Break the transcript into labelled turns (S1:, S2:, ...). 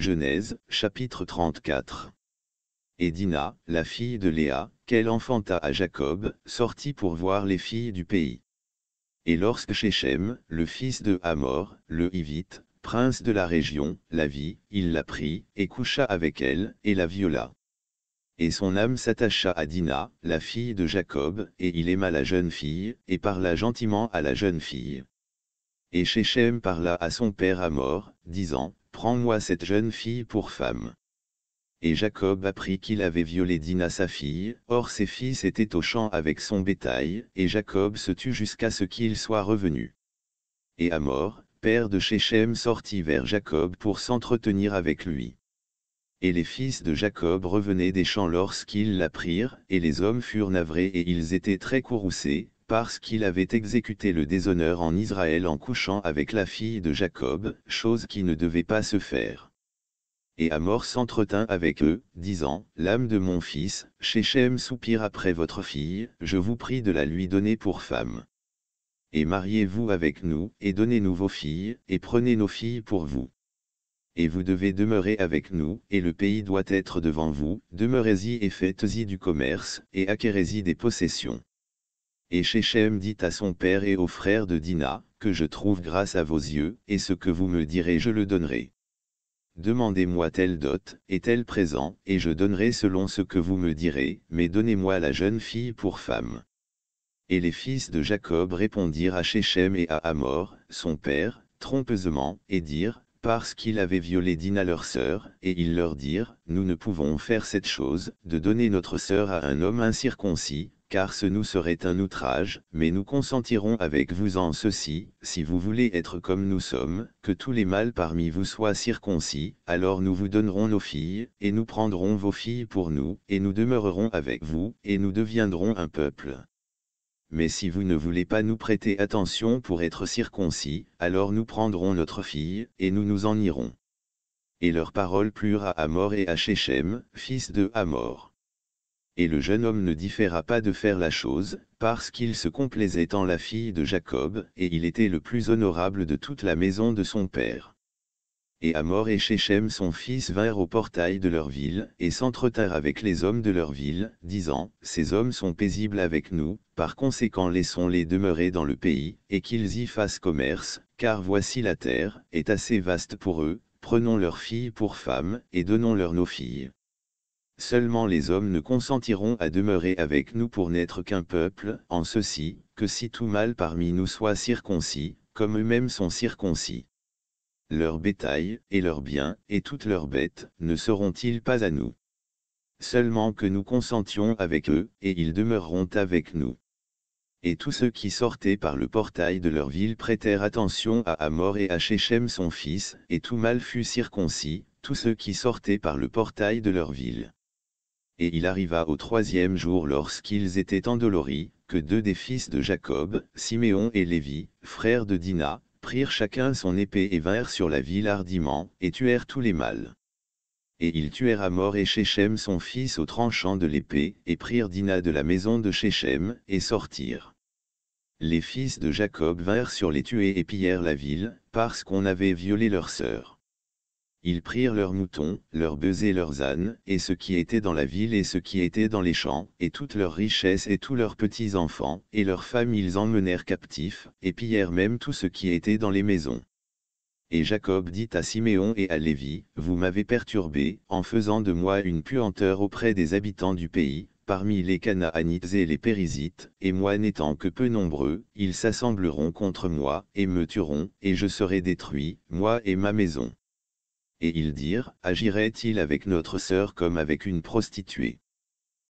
S1: Genèse, chapitre 34. Et Dina, la fille de Léa, qu'elle enfanta à Jacob, sortit pour voir les filles du pays. Et lorsque Shechem, le fils de Amor, le Hivite, prince de la région, la vit, il la prit, et coucha avec elle, et la viola. Et son âme s'attacha à Dina, la fille de Jacob, et il aima la jeune fille, et parla gentiment à la jeune fille. Et Shechem parla à son père Amor, disant, Prends-moi cette jeune fille pour femme. Et Jacob apprit qu'il avait violé Dina sa fille, or ses fils étaient au champ avec son bétail, et Jacob se tut jusqu'à ce qu'il soit revenu. Et Amor, père de Shechem sortit vers Jacob pour s'entretenir avec lui. Et les fils de Jacob revenaient des champs lorsqu'ils l'apprirent, et les hommes furent navrés et ils étaient très courroucés, parce qu'il avait exécuté le déshonneur en Israël en couchant avec la fille de Jacob, chose qui ne devait pas se faire. Et Amor s'entretint avec eux, disant, L'âme de mon fils, Shechem soupire après votre fille, je vous prie de la lui donner pour femme. Et mariez-vous avec nous, et donnez-nous vos filles, et prenez nos filles pour vous et vous devez demeurer avec nous, et le pays doit être devant vous, demeurez-y et faites-y du commerce, et acquérez-y des possessions. Et Shechem dit à son père et aux frères de Dina, que je trouve grâce à vos yeux, et ce que vous me direz je le donnerai. Demandez-moi telle dot, et tel présent, et je donnerai selon ce que vous me direz, mais donnez-moi la jeune fille pour femme. Et les fils de Jacob répondirent à Shechem et à Amor, son père, trompeusement, et dirent, parce qu'il avait violé Dina leur sœur, et ils leur dirent, nous ne pouvons faire cette chose, de donner notre sœur à un homme incirconcis, car ce nous serait un outrage, mais nous consentirons avec vous en ceci, si vous voulez être comme nous sommes, que tous les mâles parmi vous soient circoncis, alors nous vous donnerons nos filles, et nous prendrons vos filles pour nous, et nous demeurerons avec vous, et nous deviendrons un peuple. Mais si vous ne voulez pas nous prêter attention pour être circoncis, alors nous prendrons notre fille, et nous nous en irons. Et leurs paroles plurent à Amor et à Shechem, fils de Amor et le jeune homme ne différa pas de faire la chose, parce qu'il se complaisait en la fille de Jacob, et il était le plus honorable de toute la maison de son père. Et Amor et Shechem son fils vinrent au portail de leur ville, et s'entretinrent avec les hommes de leur ville, disant, Ces hommes sont paisibles avec nous, par conséquent laissons-les demeurer dans le pays, et qu'ils y fassent commerce, car voici la terre, est assez vaste pour eux, prenons leurs filles pour femmes, et donnons-leur nos filles. Seulement les hommes ne consentiront à demeurer avec nous pour n'être qu'un peuple, en ceci, que si tout mal parmi nous soit circoncis, comme eux-mêmes sont circoncis. Leur bétail, et leurs biens, et toutes leurs bêtes, ne seront-ils pas à nous Seulement que nous consentions avec eux, et ils demeureront avec nous. Et tous ceux qui sortaient par le portail de leur ville prêtèrent attention à Amor et à Shechem son fils, et tout mal fut circoncis, tous ceux qui sortaient par le portail de leur ville et il arriva au troisième jour lorsqu'ils étaient endoloris, que deux des fils de Jacob, Siméon et Lévi, frères de Dina, prirent chacun son épée et vinrent sur la ville hardiment, et tuèrent tous les mâles. Et ils tuèrent à mort et Shechem son fils au tranchant de l'épée, et prirent Dina de la maison de Shechem, et sortirent. Les fils de Jacob vinrent sur les tués et pillèrent la ville, parce qu'on avait violé leur sœur. Ils prirent leurs moutons, leurs bœufs et leurs ânes, et ce qui était dans la ville et ce qui était dans les champs, et toutes leurs richesses et tous leurs petits-enfants, et leurs femmes ils emmenèrent captifs, et pillèrent même tout ce qui était dans les maisons. Et Jacob dit à Siméon et à Lévi, Vous m'avez perturbé, en faisant de moi une puanteur auprès des habitants du pays, parmi les Canaanites et les Périsites, et moi n'étant que peu nombreux, ils s'assembleront contre moi, et me tueront, et je serai détruit, moi et ma maison et ils dirent, agirait-il avec notre sœur comme avec une prostituée